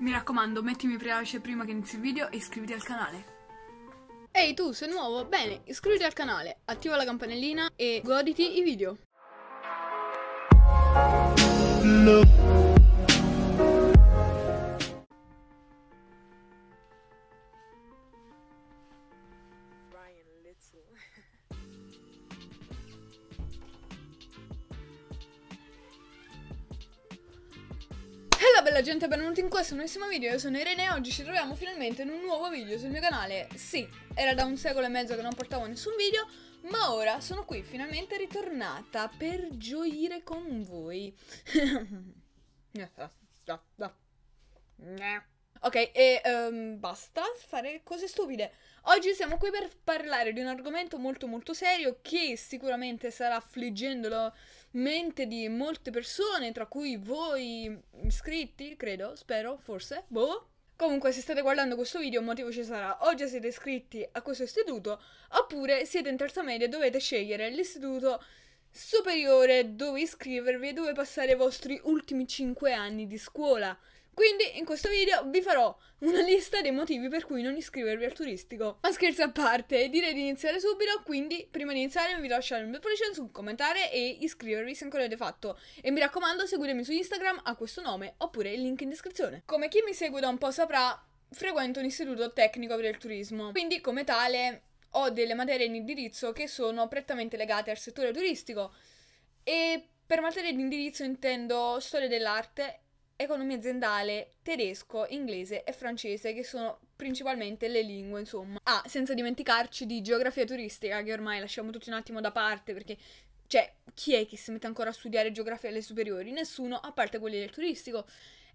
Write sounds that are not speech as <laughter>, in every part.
Mi raccomando, metti mi piace prima che inizi il video e iscriviti al canale. Ehi hey, tu, sei nuovo? Bene, iscriviti al canale, attiva la campanellina e goditi i video. bella gente, benvenuti in questo nuovissimo video, io sono Irene e oggi ci troviamo finalmente in un nuovo video sul mio canale Sì, era da un secolo e mezzo che non portavo nessun video, ma ora sono qui finalmente ritornata per gioire con voi <laughs> eh, eh, eh, Ok, e um, basta fare cose stupide. Oggi siamo qui per parlare di un argomento molto molto serio che sicuramente sarà affliggendo la mente di molte persone, tra cui voi iscritti, credo, spero, forse, boh. Comunque se state guardando questo video un motivo ci sarà, o già siete iscritti a questo istituto, oppure siete in terza media e dovete scegliere l'istituto superiore dove iscrivervi e dove passare i vostri ultimi 5 anni di scuola. Quindi in questo video vi farò una <laughs> lista dei motivi per cui non iscrivervi al turistico. Ma scherzi a parte, direi di iniziare subito, quindi prima di iniziare vi lascio un bel pollice in su, commentare e iscrivervi se ancora l'avete fatto. E mi raccomando seguitemi su Instagram a questo nome oppure il link in descrizione. Come chi mi segue da un po' saprà, frequento un istituto tecnico per il turismo, quindi come tale ho delle materie in indirizzo che sono prettamente legate al settore turistico e per materie di indirizzo intendo storia dell'arte economia aziendale tedesco, inglese e francese, che sono principalmente le lingue, insomma. Ah, senza dimenticarci di geografia turistica, che ormai lasciamo tutti un attimo da parte perché cioè, chi è che si mette ancora a studiare geografia alle superiori? Nessuno, a parte quelli del turistico.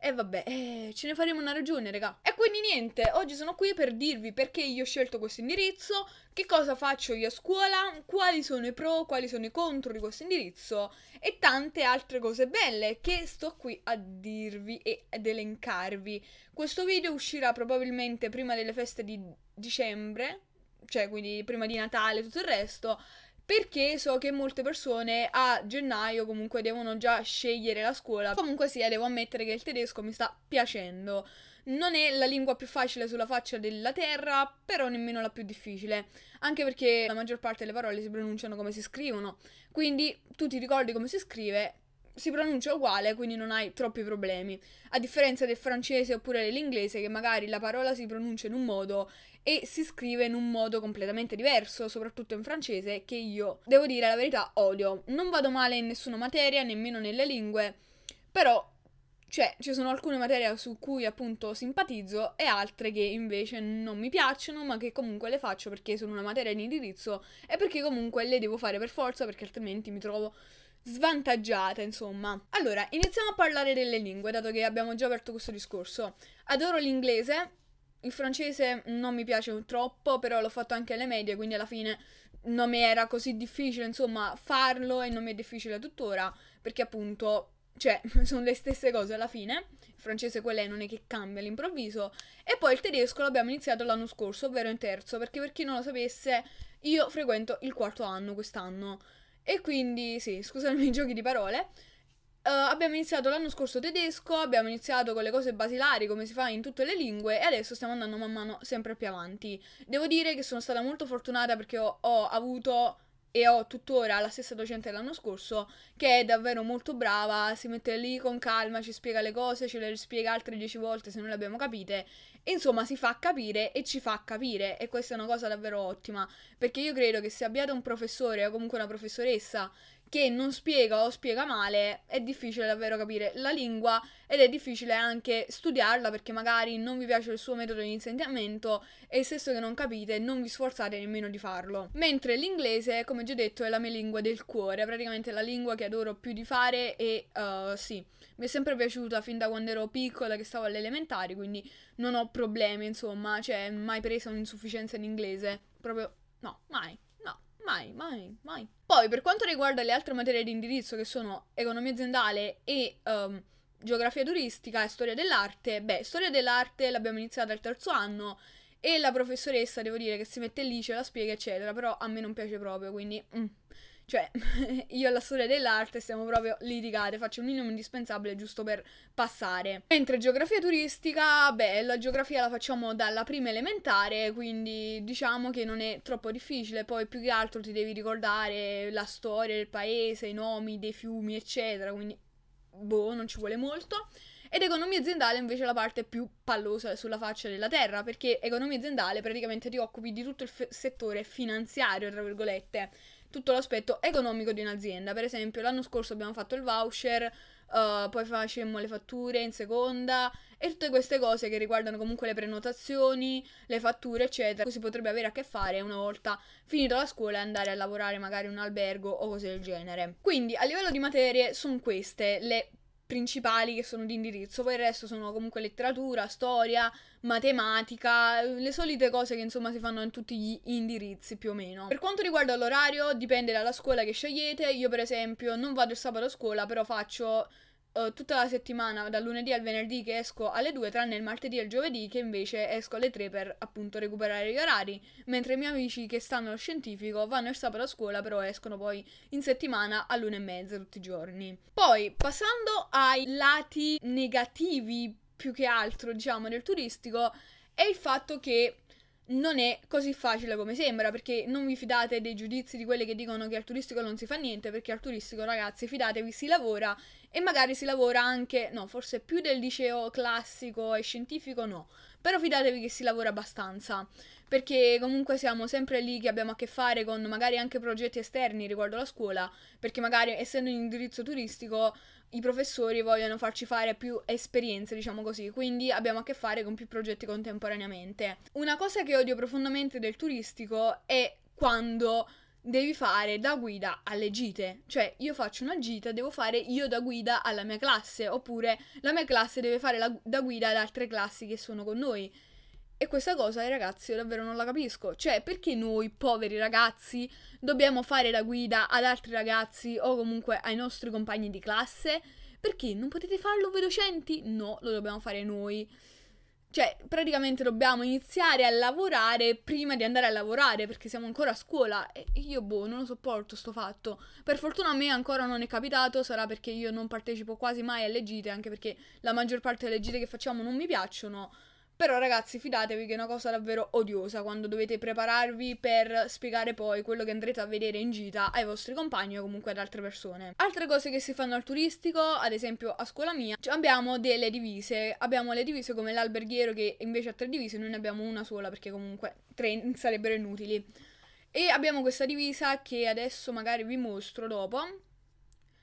E vabbè, eh, ce ne faremo una ragione, raga. E quindi niente, oggi sono qui per dirvi perché io ho scelto questo indirizzo, che cosa faccio io a scuola, quali sono i pro, quali sono i contro di questo indirizzo e tante altre cose belle che sto qui a dirvi e ad elencarvi. Questo video uscirà probabilmente prima delle feste di dicembre, cioè quindi prima di Natale e tutto il resto perché so che molte persone a gennaio comunque devono già scegliere la scuola. Comunque sia, eh, devo ammettere che il tedesco mi sta piacendo. Non è la lingua più facile sulla faccia della terra, però nemmeno la più difficile, anche perché la maggior parte delle parole si pronunciano come si scrivono, quindi tu ti ricordi come si scrive si pronuncia uguale, quindi non hai troppi problemi. A differenza del francese oppure dell'inglese, che magari la parola si pronuncia in un modo e si scrive in un modo completamente diverso, soprattutto in francese, che io, devo dire la verità, odio. Non vado male in nessuna materia, nemmeno nelle lingue, però cioè, ci sono alcune materie su cui appunto simpatizzo e altre che invece non mi piacciono, ma che comunque le faccio perché sono una materia di indirizzo e perché comunque le devo fare per forza, perché altrimenti mi trovo svantaggiata, insomma. Allora, iniziamo a parlare delle lingue, dato che abbiamo già aperto questo discorso. Adoro l'inglese, il francese non mi piace troppo, però l'ho fatto anche alle medie, quindi alla fine non mi era così difficile, insomma, farlo e non mi è difficile tuttora, perché appunto, cioè, <laughs> sono le stesse cose alla fine. Il francese quello è, non è che cambia all'improvviso. E poi il tedesco l'abbiamo iniziato l'anno scorso, ovvero in terzo, perché per chi non lo sapesse, io frequento il quarto anno quest'anno. E quindi, sì, scusami i giochi di parole. Uh, abbiamo iniziato l'anno scorso tedesco, abbiamo iniziato con le cose basilari come si fa in tutte le lingue e adesso stiamo andando man mano sempre più avanti. Devo dire che sono stata molto fortunata perché ho, ho avuto e ho tuttora la stessa docente dell'anno scorso che è davvero molto brava, si mette lì con calma, ci spiega le cose, ce le spiega altre dieci volte se non le abbiamo capite, insomma si fa capire e ci fa capire e questa è una cosa davvero ottima perché io credo che se abbiate un professore o comunque una professoressa che non spiega o spiega male, è difficile davvero capire la lingua ed è difficile anche studiarla perché magari non vi piace il suo metodo di insegnamento e stesso che non capite non vi sforzate nemmeno di farlo. Mentre l'inglese, come già detto, è la mia lingua del cuore, è praticamente la lingua che adoro più di fare e uh, sì, mi è sempre piaciuta fin da quando ero piccola che stavo alle elementari, quindi non ho problemi, insomma, cioè mai presa un'insufficienza in inglese, proprio no, mai. Mai, mai, mai. Poi, per quanto riguarda le altre materie di indirizzo, che sono economia aziendale e um, geografia turistica e storia dell'arte, beh, storia dell'arte l'abbiamo iniziata al terzo anno e la professoressa, devo dire, che si mette lì, ce la spiega, eccetera, però a me non piace proprio, quindi... Mm. Cioè, <laughs> io e la storia dell'arte siamo proprio litigate, faccio un minimo indispensabile giusto per passare. Mentre geografia turistica, beh, la geografia la facciamo dalla prima elementare, quindi diciamo che non è troppo difficile, poi più che altro ti devi ricordare la storia del paese, i nomi dei fiumi, eccetera, quindi boh, non ci vuole molto. Ed economia aziendale invece è la parte più pallosa sulla faccia della terra, perché economia aziendale praticamente ti occupi di tutto il f- settore finanziario, tra virgolette tutto l'aspetto economico di un'azienda. Per esempio, l'anno scorso abbiamo fatto il voucher, uh, poi facemmo le fatture in seconda e tutte queste cose che riguardano comunque le prenotazioni, le fatture, eccetera. Così potrebbe avere a che fare una volta finito la scuola e andare a lavorare magari in un albergo o cose del genere. Quindi, a livello di materie, sono queste le principali che sono di indirizzo, poi il resto sono comunque letteratura, storia, matematica, le solite cose che insomma si fanno in tutti gli indirizzi più o meno. Per quanto riguarda l'orario, dipende dalla scuola che scegliete, io per esempio non vado il sabato a scuola, però faccio eh, tutta la settimana, dal lunedì al venerdì che esco alle 2, tranne il martedì e il giovedì che invece esco alle 3 per appunto recuperare gli orari, mentre i miei amici che stanno allo scientifico vanno il sabato a scuola, però escono poi in settimana all'una e mezza tutti i giorni. Poi, passando ai lati negativi più che altro, diciamo, del turistico, è il fatto che non è così facile come sembra, perché non vi fidate dei giudizi di quelli che dicono che al turistico non si fa niente, perché al turistico, ragazzi, fidatevi, si lavora e magari si lavora anche, no, forse più del liceo classico e scientifico no, però fidatevi che si lavora abbastanza, perché comunque siamo sempre lì che abbiamo a che fare con magari anche progetti esterni riguardo alla scuola, perché magari essendo in indirizzo turistico i professori vogliono farci fare più esperienze, diciamo così, quindi abbiamo a che fare con più progetti contemporaneamente. Una cosa che odio profondamente del turistico è quando devi fare da guida alle gite, cioè io faccio una gita, devo fare io da guida alla mia classe, oppure la mia classe deve fare la, da guida ad altre classi che sono con noi. E questa cosa, eh, ragazzi, io davvero non la capisco. Cioè, perché noi, poveri ragazzi, dobbiamo fare da guida ad altri ragazzi o comunque ai nostri compagni di classe? Perché non potete farlo voi docenti? No, lo dobbiamo fare noi. Cioè, praticamente dobbiamo iniziare a lavorare prima di andare a lavorare perché siamo ancora a scuola e io boh, non lo sopporto sto fatto. Per fortuna a me ancora non è capitato, sarà perché io non partecipo quasi mai alle gite, anche perché la maggior parte delle gite che facciamo non mi piacciono. Però ragazzi, fidatevi che è una cosa davvero odiosa quando dovete prepararvi per spiegare poi quello che andrete a vedere in gita ai vostri compagni o comunque ad altre persone. Altre cose che si fanno al turistico, ad esempio a scuola mia, abbiamo delle divise. Abbiamo le divise come l'alberghiero che invece ha tre divise, noi ne abbiamo una sola perché comunque tre sarebbero inutili. E abbiamo questa divisa che adesso magari vi mostro dopo.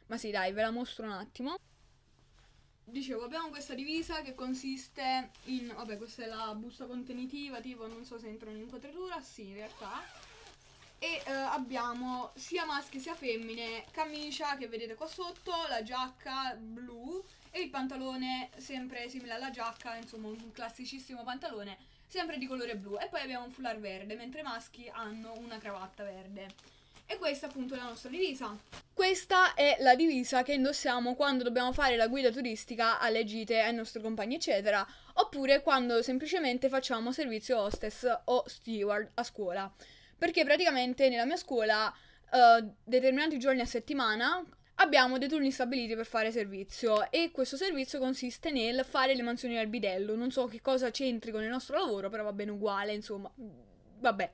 Ma sì, dai, ve la mostro un attimo. Dicevo, abbiamo questa divisa che consiste in... Vabbè, questa è la busta contenitiva, tipo non so se entrano in inquadratura, sì, in realtà. E eh, abbiamo sia maschi sia femmine, camicia che vedete qua sotto, la giacca blu e il pantalone sempre simile alla giacca, insomma un classicissimo pantalone, sempre di colore blu. E poi abbiamo un foulard verde, mentre i maschi hanno una cravatta verde. E questa appunto è la nostra divisa. Questa è la divisa che indossiamo quando dobbiamo fare la guida turistica alle gite, ai nostri compagni eccetera, oppure quando semplicemente facciamo servizio hostess o steward a scuola. Perché praticamente nella mia scuola eh, determinati giorni a settimana abbiamo dei turni stabiliti per fare servizio e questo servizio consiste nel fare le mansioni al bidello. Non so che cosa c'entri con il nostro lavoro, però va bene uguale, insomma. Vabbè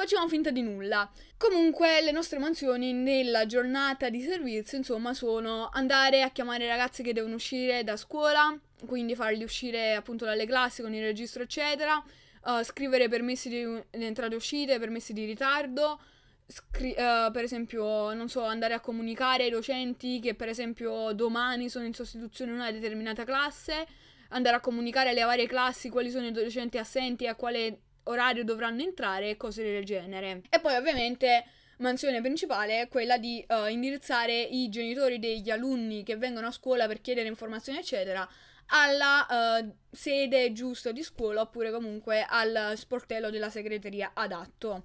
facevano finta di nulla. Comunque le nostre mansioni nella giornata di servizio, insomma, sono andare a chiamare i ragazzi che devono uscire da scuola, quindi farli uscire appunto dalle classi con il registro, eccetera, uh, scrivere permessi di, di entrate e uscite, permessi di ritardo, Scri- uh, per esempio, non so, andare a comunicare ai docenti che per esempio domani sono in sostituzione in una determinata classe, andare a comunicare alle varie classi quali sono i docenti assenti e a quale orario dovranno entrare e cose del genere. E poi ovviamente mansione principale è quella di uh, indirizzare i genitori degli alunni che vengono a scuola per chiedere informazioni eccetera alla uh, sede giusta di scuola oppure comunque al sportello della segreteria adatto.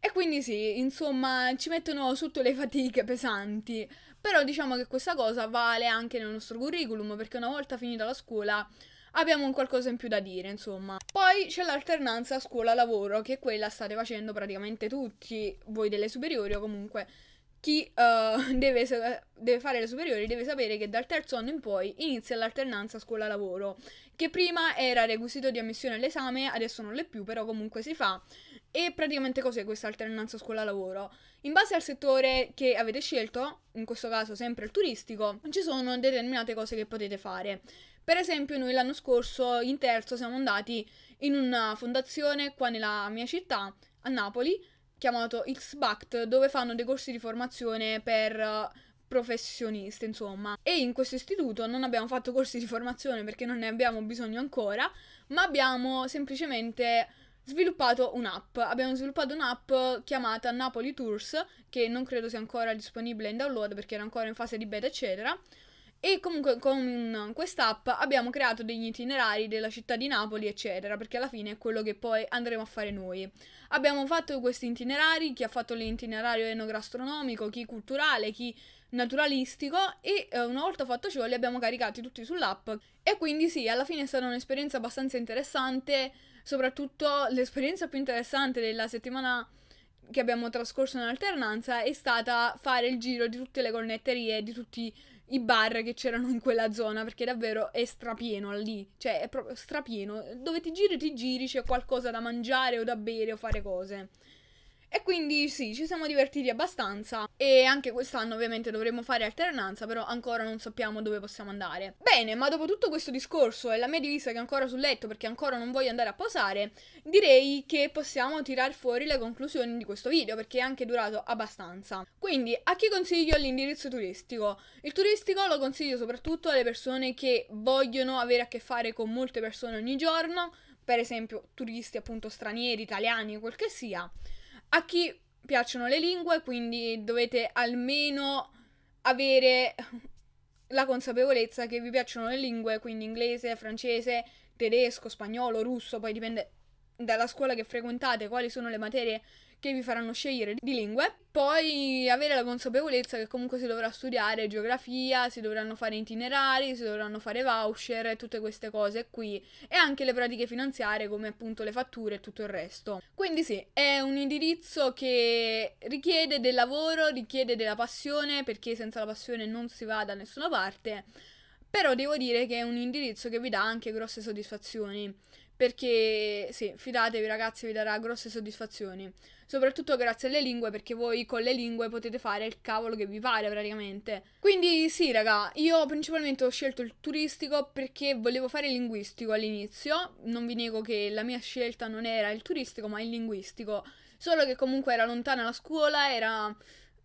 E quindi sì, insomma, ci mettono sotto le fatiche pesanti, però diciamo che questa cosa vale anche nel nostro curriculum perché una volta finita la scuola abbiamo un qualcosa in più da dire, insomma. Poi c'è l'alternanza scuola-lavoro, che quella state facendo praticamente tutti voi delle superiori o comunque chi uh, <laughs> deve, deve, fare le superiori deve sapere che dal terzo anno in poi inizia l'alternanza scuola-lavoro, che prima era requisito di ammissione all'esame, adesso non l'è più, però comunque si fa. E praticamente cos'è questa alternanza scuola-lavoro? In base al settore che avete scelto, in questo caso sempre il turistico, ci sono determinate cose che potete fare. Per esempio, noi l'anno scorso in terzo siamo andati in una fondazione qua nella mia città, a Napoli, chiamato XBACT, dove fanno dei corsi di formazione per eh, professionisti, insomma. E in questo istituto non abbiamo fatto corsi di formazione perché non ne abbiamo bisogno ancora, ma abbiamo semplicemente sviluppato un'app. Abbiamo sviluppato un'app chiamata Napoli Tours, che non credo sia ancora disponibile in download perché era ancora in fase di beta, eccetera. E comunque con quest'app abbiamo creato degli itinerari della città di Napoli, eccetera, perché alla fine è quello che poi andremo a fare noi. Abbiamo fatto questi itinerari, chi ha fatto l'itinerario enogastronomico, chi culturale, chi naturalistico e eh, una volta fatto ciò li abbiamo caricati tutti sull'app e quindi sì, alla fine è stata un'esperienza abbastanza interessante, soprattutto l'esperienza più interessante della settimana che abbiamo trascorso in alternanza è stata fare il giro di tutte le connetterie, di tutti i i bar che c'erano in quella zona, perché davvero è strapieno lì, cioè è proprio strapieno, dove ti giri ti giri c'è qualcosa da mangiare o da bere o fare cose. E quindi sì, ci siamo divertiti abbastanza e anche quest'anno ovviamente dovremo fare alternanza, però ancora non sappiamo dove possiamo andare. Bene, ma dopo tutto questo discorso e la mia divisa che è ancora sul letto perché ancora non voglio andare a posare, direi che possiamo tirar fuori le conclusioni di questo video perché è anche durato abbastanza. Quindi a chi consiglio l'indirizzo turistico? Il turistico lo consiglio soprattutto alle persone che vogliono avere a che fare con molte persone ogni giorno, per esempio turisti appunto stranieri, italiani, quel che sia. A chi piacciono le lingue, quindi dovete almeno avere la consapevolezza che vi piacciono le lingue, quindi inglese, francese, tedesco, spagnolo, russo, poi dipende dalla scuola che frequentate, quali sono le materie che vi faranno scegliere di lingue, poi avere la consapevolezza che comunque si dovrà studiare geografia, si dovranno fare itinerari, si dovranno fare voucher, tutte queste cose qui e anche le pratiche finanziarie come appunto le fatture e tutto il resto. Quindi sì, è un indirizzo che richiede del lavoro, richiede della passione perché senza la passione non si va da nessuna parte. Però devo dire che è un indirizzo che vi dà anche grosse soddisfazioni perché sì, fidatevi ragazzi, vi darà grosse soddisfazioni. Soprattutto grazie alle lingue, perché voi con le lingue potete fare il cavolo che vi pare praticamente. Quindi sì, raga, io principalmente ho scelto il turistico perché volevo fare il linguistico all'inizio. Non vi nego che la mia scelta non era il turistico, ma il linguistico. Solo che comunque era lontana la scuola, era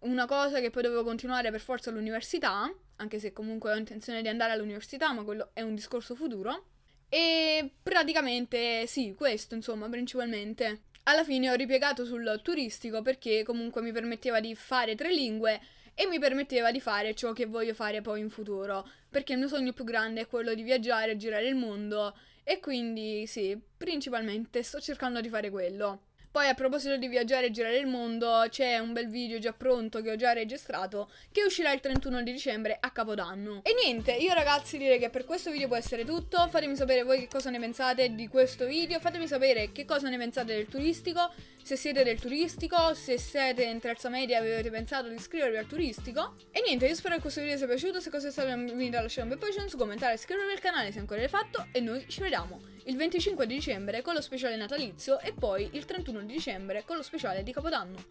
una cosa che poi dovevo continuare per forza all'università, anche se comunque ho intenzione di andare all'università, ma quello è un discorso futuro. E praticamente sì, questo insomma principalmente. Alla fine ho ripiegato sul turistico perché comunque mi permetteva di fare tre lingue e mi permetteva di fare ciò che voglio fare poi in futuro, perché il mio sogno più grande è quello di viaggiare, girare il mondo e quindi sì, principalmente sto cercando di fare quello. Poi a proposito di viaggiare e girare il mondo, c'è un bel video già pronto che ho già registrato che uscirà il 31 di dicembre a Capodanno. E niente, io ragazzi direi che per questo video può essere tutto. Fatemi sapere voi che cosa ne pensate di questo video, fatemi sapere che cosa ne pensate del turistico, se siete del turistico, se siete in terza media e avete pensato di iscrivervi al turistico. E niente, io spero che questo video sia piaciuto, se cosa è stato non vi lasciare un bel pollice su, commentare, iscrivervi al canale se ancora l'hai fatto e noi ci vediamo il 25 di dicembre con lo speciale natalizio e poi il 31 di dicembre con lo speciale di Capodanno.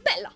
Bella!